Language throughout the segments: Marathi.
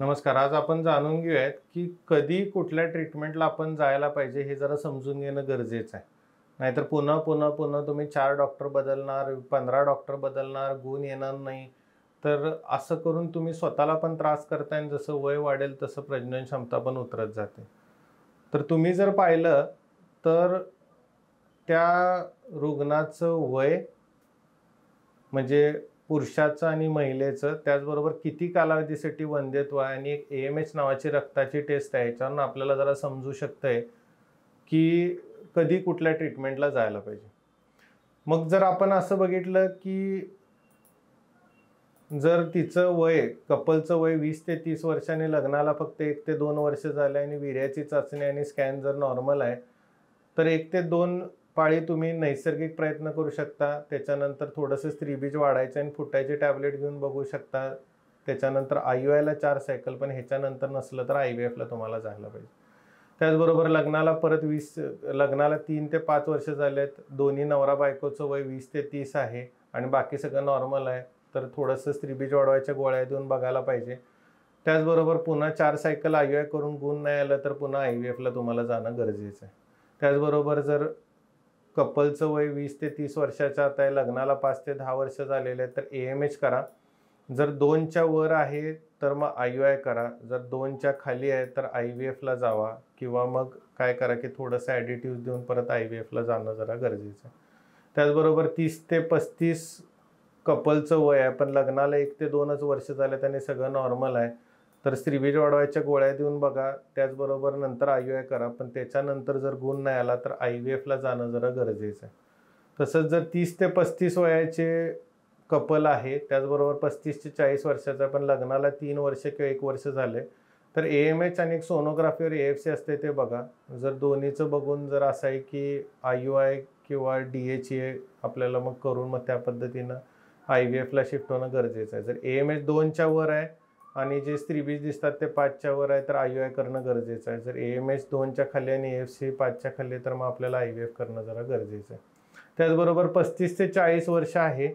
नमस्कार आज आपण जाणून घेऊयात की कधी कुठल्या ट्रीटमेंटला आपण जायला पाहिजे हे जरा समजून घेणं गरजेचं आहे नाहीतर पुन्हा पुन्हा पुन्हा तुम्ही चार डॉक्टर बदलणार पंधरा डॉक्टर बदलणार गुण येणार नाही तर असं करून तुम्ही स्वतःला पण त्रास करताय जसं वय वाढेल तसं प्रजनन क्षमता पण उतरत जाते तर तुम्ही जर पाहिलं तर त्या रुग्णाचं वय म्हणजे पुरुषाचं आणि महिलेचं त्याचबरोबर किती कालावधीसाठी वंदेत्व आहे आणि एक ए एम एच नावाची रक्ताची टेस्ट आहे याच्यावरून आपल्याला जरा समजू शकतंय की कधी कुठल्या ट्रीटमेंटला जायला पाहिजे मग जर आपण असं बघितलं की जर तिचं वय कपलचं वय वीस ते तीस वर्षाने लग्नाला फक्त एक ते दोन वर्ष झालं आणि विर्याची चाचणी आणि स्कॅन जर नॉर्मल आहे तर एक ते दोन पाळी तुम्ही नैसर्गिक प्रयत्न करू शकता त्याच्यानंतर थोडंसं स्त्रीबीज वाढायचं आणि फुटायचे टॅबलेट घेऊन बघू शकता त्याच्यानंतर आय यू आयला चार सायकल पण ह्याच्यानंतर नसलं तर आय व्ही एफला तुम्हाला जायला पाहिजे त्याचबरोबर लग्नाला परत वीस लग्नाला तीन ते पाच वर्ष झाले आहेत दोन्ही नवरा बायकोचं वय वीस ते तीस आहे आणि बाकी सगळं नॉर्मल आहे तर थोडंसं स्त्रीबीज वाढवायच्या गोळ्या देऊन बघायला पाहिजे त्याचबरोबर पुन्हा चार सायकल आय आय करून गुण नाही आलं तर पुन्हा आय व्ही एफला तुम्हाला जाणं गरजेचं आहे त्याचबरोबर जर कपलचं वय वीस ते तीस वर्षाच्या आता आहे लग्नाला पाच ते दहा वर्ष झालेले आहेत तर ए एम एच करा जर दोनच्या वर आहे तर मग आय आय करा जर दोनच्या खाली आहे तर आय व्ही एफला जावा किंवा मग काय करा की थोडंसं ॲडिटिव्ह देऊन परत आय व्ही एफला जाणं जरा गरजेचं आहे त्याचबरोबर तीस ते पस्तीस कपलचं वय आहे पण लग्नाला एक ते दोनच वर्ष झाले त्याने सगळं नॉर्मल आहे तर स्त्रीबीज वाढवायच्या गोळ्या देऊन बघा त्याचबरोबर नंतर आय यू आय करा पण त्याच्यानंतर जर गुण नाही आला तर आय व्ही एफला जाणं जरा गरजेचं आहे तसंच जर तीस ते पस्तीस वयाचे कपल आहे त्याचबरोबर पस्तीस ते चाळीस वर्षाचा पण लग्नाला तीन वर्ष किंवा एक वर्ष झाले तर ए एम एच आणि एक सोनोग्राफीवर ए एफ सी असते ते बघा जर दोन्हीचं बघून जर असं आहे की आय यू आय किंवा डी एच ए आपल्याला मग करून मग त्या पद्धतीनं आय व्ही एफला शिफ्ट होणं गरजेचं आहे जर ए एम एच दोनच्या वर आहे आणि जे स्त्री बीज दिसतात ते पाचच्या वर आहे तर आय आय करणं गरजेचं आहे जर ए एम एस दोनच्या खाली आणि एफ सी पाचच्या खाली तर मग आपल्याला आय व्ही एफ करणं जरा गरजेचं आहे त्याचबरोबर पस्तीस ते चाळीस वर्ष आहे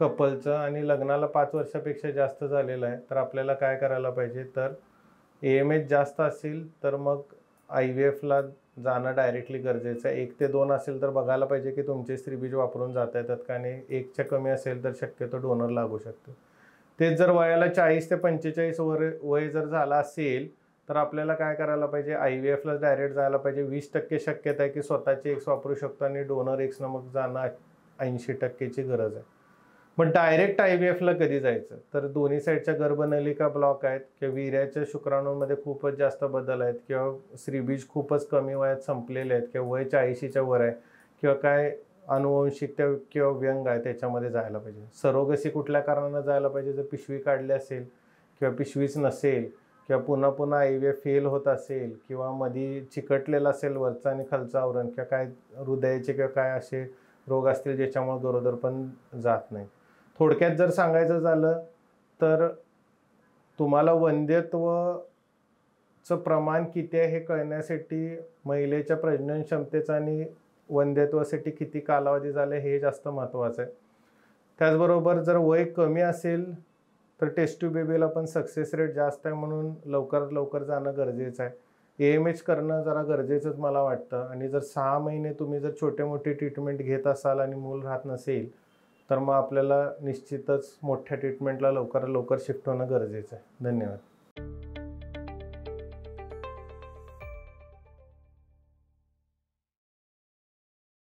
कपलचं आणि लग्नाला पाच वर्षापेक्षा जास्त झालेलं आहे तर आपल्याला काय करायला पाहिजे तर ए एम एच जास्त असेल तर मग आय व्ही एफला जाणं डायरेक्टली गरजेचं आहे एक ते दोन असेल तर बघायला पाहिजे की तुमचे स्त्रीबीज वापरून जाता येतात का आणि एकच्या कमी असेल तर शक्यतो डोनर लागू शकतो तेच जर वयाला चाळीस ते पंचेचाळीस वर वय जर झाला असेल तर आपल्याला काय करायला पाहिजे आय व्ही एफला डायरेक्ट जायला पाहिजे वीस टक्के शक्यता आहे की स्वतःचे एक्स वापरू शकतो आणि डोनर एक्स मग जाणं ऐंशी टक्केची गरज आहे पण डायरेक्ट आय व्ही एफला कधी जायचं तर दोन्ही साईडच्या गर्भनलिका ब्लॉक आहेत किंवा वीर्याच्या शुक्राणूंमध्ये खूपच जास्त बदल आहेत किंवा श्रीबीज खूपच कमी वयात संपलेले आहेत किंवा वय चाळीशीच्या वर आहे किंवा काय अनुवंशिकता किंवा व्यंग आहे त्याच्यामध्ये जायला पाहिजे सरोगसी कुठल्या कारणानं जायला पाहिजे जर पिशवी काढली असेल किंवा पिशवीच नसेल किंवा पुन्हा पुन्हा आय फेल होत असेल किंवा मधी चिकटलेला असेल वरचा आणि खालचा आवरण किंवा काय हृदयाचे किंवा काय असे रोग असतील ज्याच्यामुळे गरोदर पण जात नाही थोडक्यात जर सांगायचं झालं तर तुम्हाला वंद्यत्वचं प्रमाण किती आहे हे कळण्यासाठी महिलेच्या प्रजनन क्षमतेचा आणि वंध्यत्वासाठी किती कालावधी झाले हे जास्त महत्त्वाचं आहे त्याचबरोबर जर वय कमी असेल तर टेस्ट टू बेबीला पण सक्सेस रेट जास्त आहे म्हणून लवकरात लवकर जाणं गरजेचं आहे ए एम एच करणं जरा गरजेचंच मला वाटतं आणि जर सहा महिने तुम्ही जर छोटे मोठे ट्रीटमेंट घेत असाल आणि मूल राहत नसेल तर मग आपल्याला निश्चितच मोठ्या ट्रीटमेंटला लवकरात लवकर शिफ्ट होणं गरजेचं आहे धन्यवाद